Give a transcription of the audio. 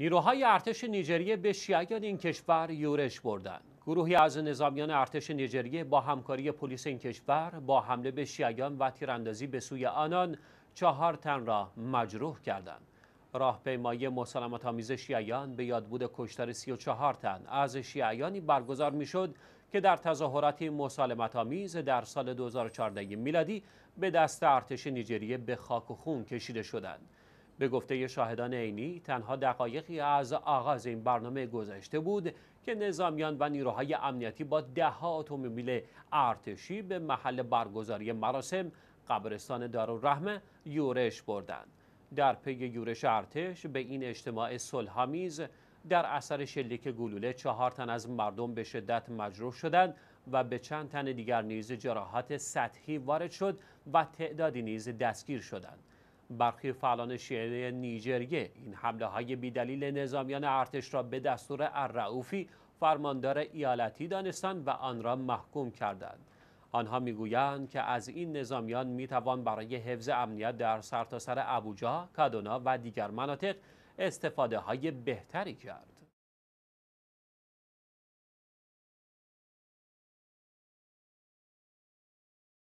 نیروهای ارتش نیجریه به شیعیان این کشور یورش بردند. گروهی از نظامیان ارتش نیجریه با همکاری پلیس این کشور با حمله به شیعیان و تیراندازی به سوی آنان چهار تن را مجروح کردند. راهپیمایی مسالمت آمیز شیعیان به یاد بود کشتار 34 تن از شیعیانی برگزار میشد که در تظاهرات مسالمت آمیز در سال 2014 میلادی به دست ارتش نیجریه به خاک و خون کشیده شدند. به گفته شاهدان عینی تنها دقایقی از آغاز این برنامه گذشته بود که نظامیان و نیروهای امنیتی با دهها اتومبیل ارتشی به محل برگزاری مراسم قبرستان دارالرحمه یورش بردند در پی یورش ارتش به این اجتماع صلحآمیز در اثر شلیک گلوله چهار تن از مردم به شدت مجروح شدند و به چند تن دیگر نیز جراحات سطحی وارد شد و تعدادی نیز دستگیر شدند برخی فعالان شیعه نیجریه این حمله های بیدلیل نظامیان ارتش را به دستور الرعوفی فرماندار ایالتی دانستند و آن را محکوم کردند آنها میگویند که از این نظامیان میتوان برای حفظ امنیت در سرتاسر سر ابوجا، کادونا و دیگر مناطق استفاده های بهتری کرد.